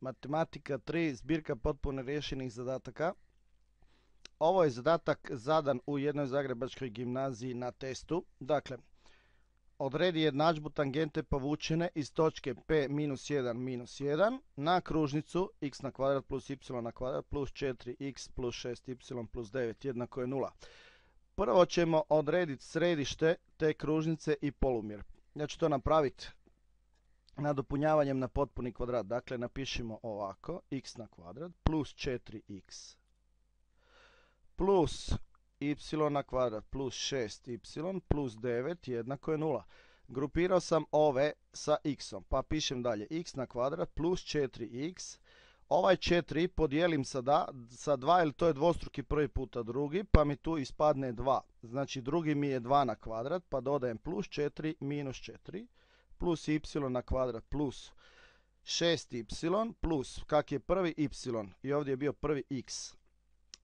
matematika 3, zbirka potpuno rješenih zadataka. Ovo je zadatak zadan u jednoj zagrebačkoj gimnaziji na testu. Dakle, odredi jednadžbu tangente povučene iz točke P minus 1 minus 1 na kružnicu x na kvadrat plus y na kvadrat plus 4x plus 6y plus 9 jednako je 0. Prvo ćemo odrediti središte te kružnice i polumjer. Ja ću to napraviti nadopunjavanjem na potpuni kvadrat. Dakle, napišemo ovako, x na kvadrat plus 4x plus y na kvadrat plus 6y plus 9 jednako je 0. Grupirao sam ove sa x-om, pa pišem dalje x na kvadrat plus 4x. Ovaj 4 podijelim sa, sa 2, jer to je dvostruki prvi puta drugi, pa mi tu ispadne 2. Znači drugi mi je 2 na kvadrat, pa dodajem plus 4 minus 4 plus y na kvadrat plus 6y plus kak je prvi y i ovdje je bio prvi x.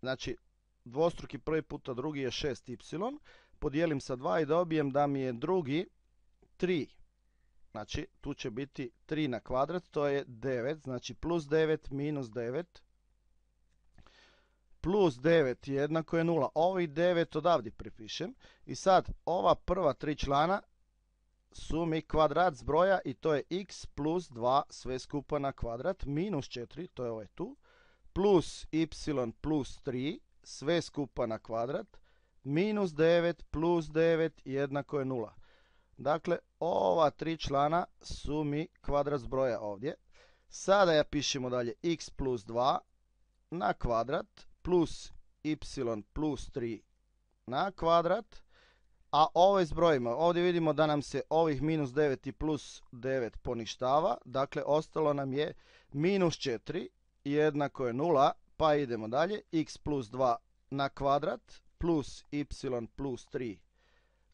Znači dvostruki prvi puta drugi je 6y. Podijelim sa 2 i dobijem da mi je drugi 3. Znači tu će biti 3 na kvadrat, to je 9. Znači plus 9 minus 9 plus 9 jednako je 0. Ovi 9 odavdje pripišem I sad ova prva tri člana Sumi kvadrat zbroja i to je x plus 2 sve skupa na kvadrat minus 4, to je ovaj tu, plus y plus 3 sve skupa na kvadrat minus 9 plus 9 jednako je 0. Dakle, ova tri člana sumi kvadrat zbroja ovdje. Sada ja pišemo dalje x plus 2 na kvadrat plus y plus 3 na kvadrat a ovo izbrojimo, ovdje vidimo da nam se ovih minus 9 i plus 9 poništava, dakle ostalo nam je minus 4 jednako je 0, pa idemo dalje, x plus 2 na kvadrat plus y plus 3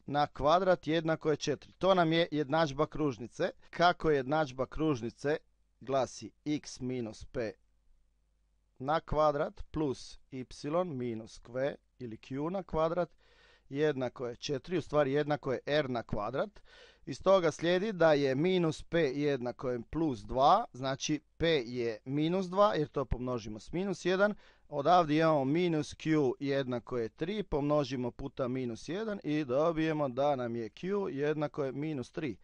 na kvadrat jednako je 4. To nam je jednadžba kružnice. Kako je jednadžba kružnice? Glasi x minus p na kvadrat plus y minus q ili q na kvadrat jednako je 4, u stvari jednako je r na kvadrat. Iz toga slijedi da je minus p jednako je plus 2, znači p je minus 2 jer to pomnožimo s minus 1. Odavdje imamo minus q jednako je 3, pomnožimo puta minus 1 i dobijemo da nam je q jednako je minus 3.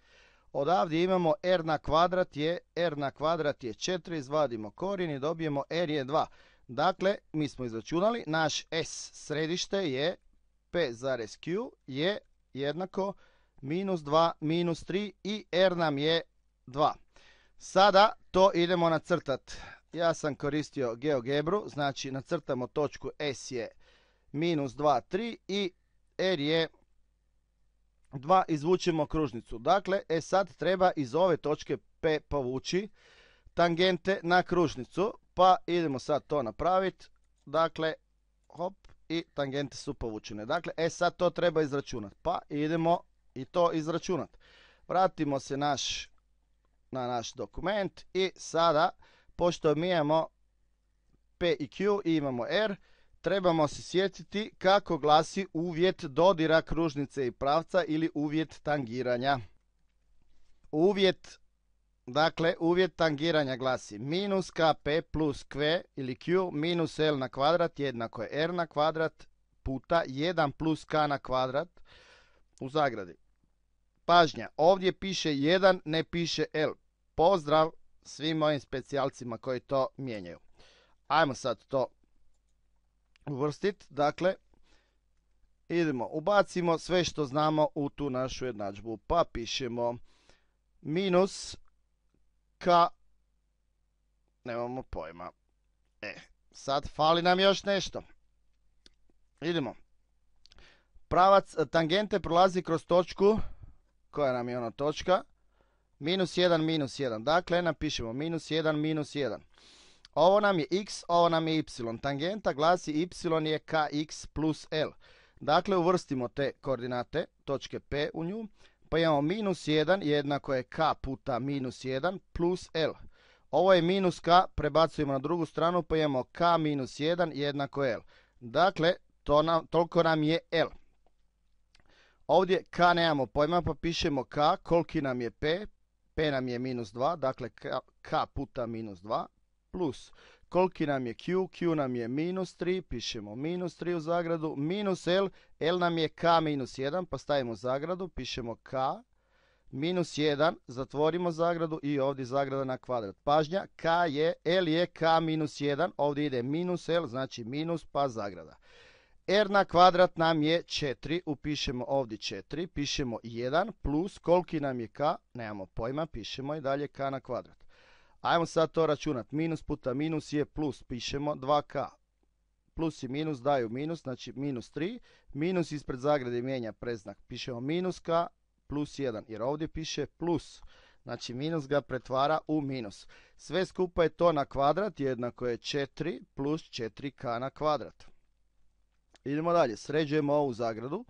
Odavdje imamo r na kvadrat je, r na kvadrat je 4, izvadimo korijen i dobijemo r je 2. Dakle, mi smo izračunali, naš S središte je P Q je jednako minus 2 minus 3 i R nam je 2. Sada to idemo nacrtat Ja sam koristio GeoGebru, znači nacrtamo točku S je minus 2, 3 i R je 2, izvučemo kružnicu. Dakle, e sad treba iz ove točke P povući tangente na kružnicu, pa idemo sad to napraviti. Dakle, hop, i tangente su povučene. Dakle, e sad to treba izračunati. Pa idemo i to izračunati. Vratimo se naš, na naš dokument i sada, pošto mi imamo P i Q i imamo R, trebamo se sjetiti kako glasi uvjet dodira kružnice i pravca ili uvjet tangiranja. Uvjet Dakle, uvjet tangiranja glasi minus kp plus q ili q minus l na kvadrat jednako je r na kvadrat puta 1 plus k na kvadrat u zagradi. Pažnja, ovdje piše 1, ne piše l. Pozdrav svim mojim specijalcima koji to mijenjaju. Ajmo sad to uvrstiti. Dakle, idemo, ubacimo sve što znamo u tu našu jednadžbu. Pa pišemo minus ka... Nemamo pojma. E, sad fali nam još nešto. Idemo. Pravac e, tangente prolazi kroz točku, koja nam je ona točka, minus 1, minus 1. Dakle, napišemo minus 1, minus 1. Ovo nam je x, ovo nam je y. Tangenta glasi y je kx plus l. Dakle, uvrstimo te koordinate, točke p u nju. Pa imamo minus 1 jednako je k puta minus 1 plus l. Ovo je minus k, prebacujemo na drugu stranu, pa imamo k minus 1 jednako je l. Dakle, to nam, toliko nam je l. Ovdje k nemamo pojma, pa pišemo k, koliki nam je p, p nam je minus 2, dakle k, puta minus 2, plus koliki nam je q, q nam je minus 3, pišemo minus 3 u zagradu, minus l, l nam je k minus 1, pa stavimo zagradu, pišemo k, minus 1, zatvorimo zagradu i ovdje zagrada na kvadrat. Pažnja, k je, l je k minus 1, ovdje ide minus l, znači minus pa zagrada. R na kvadrat nam je 4, upišemo ovdje 4, pišemo 1 plus koliki nam je k, nemamo pojma, pišemo i dalje k na kvadrat. Ajmo sad to računati. Minus puta minus je plus. Pišemo 2k. Plus i minus daju minus, znači minus 3. Minus ispred zagrade mijenja preznak. Pišemo minus k plus 1, jer ovdje piše plus. Znači minus ga pretvara u minus. Sve skupa je to na kvadrat, jednako je 4 plus 4k na kvadrat. Idemo dalje, sređujemo ovu zagradu.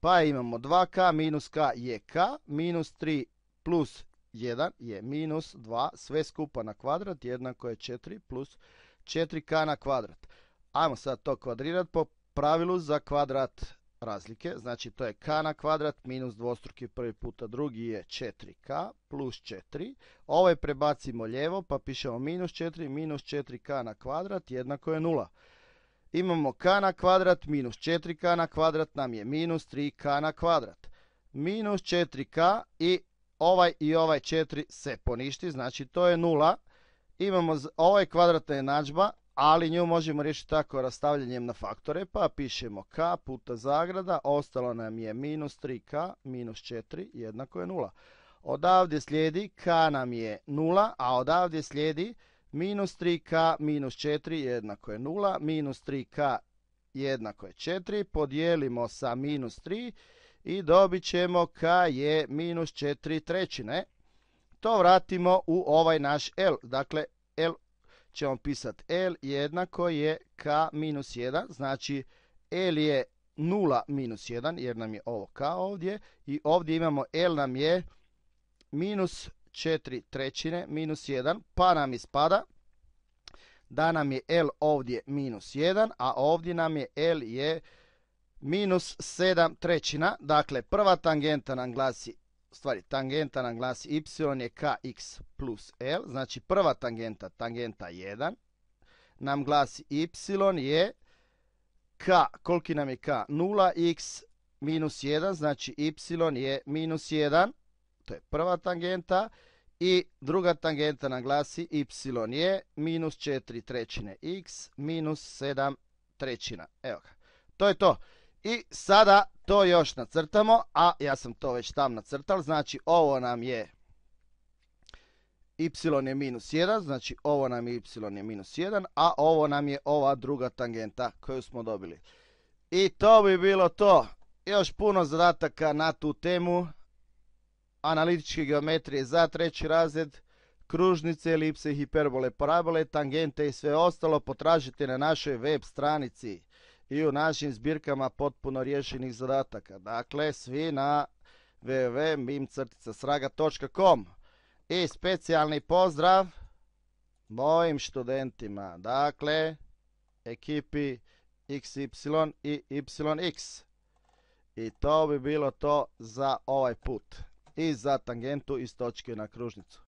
Pa imamo 2k minus k je k, minus 3 plus 1 je minus 2 sve skupa na kvadrat jednako je 4 plus 4k na kvadrat. Ajmo sad to kvadrirati po pravilu za kvadrat razlike. Znači to je k na kvadrat minus dvostruki prvi puta drugi je 4k plus 4. je ovaj prebacimo ljevo, pa pišemo minus 4 minus 4k na kvadrat jednako je 0. Imamo k na kvadrat minus 4k na kvadrat nam je minus 3k na kvadrat. Minus 4k i ovaj i ovaj 4 se poništi, znači to je nula. Imamo, ovo ovaj je kvadratna jednadžba, ali nju možemo riješiti tako rastavljanjem na faktore, pa pišemo k puta zagrada, ostalo nam je minus 3k, minus 4, jednako je 0. Odavdje slijedi k nam je 0, a odavdje slijedi minus 3k minus 4 jednako je 0, minus 3k jednako je 4, podijelimo sa minus 3 i dobit ćemo k je minus 4 trećine. To vratimo u ovaj naš L. Dakle, L ćemo pisati L jednako je k minus 1, znači L je 0 minus 1 jer nam je ovo k ovdje i ovdje imamo L nam je minus 4 trećine minus 1 pa nam ispada da nam je L ovdje minus 1 a ovdje nam je L je minus 7 trećina, dakle prva tangenta nam glasi, stvari tangenta nam glasi y je kx plus l, znači prva tangenta, tangenta 1, nam glasi y je k, koliki nam je k? 0x minus 1, znači y je minus 1, to je prva tangenta, i druga tangenta nam glasi y je minus 4 trećine x minus 7 trećina. Evo ga. To je to. I sada to još nacrtamo, a ja sam to već tam nacrtal, znači ovo nam je y je minus 1, znači ovo nam je y je minus 1, a ovo nam je ova druga tangenta koju smo dobili. I to bi bilo to. Još puno zadataka na tu temu analitičke geometrije za treći razred, kružnice, elipse, hiperbole, parabole, tangente i sve ostalo potražite na našoj web stranici i u našim zbirkama potpuno riješenih zadataka. Dakle, svi na wwwmim I specijalni pozdrav mojim študentima, dakle, ekipi XY i YX. I to bi bilo to za ovaj put. I za tangentu iz točke na kružnicu.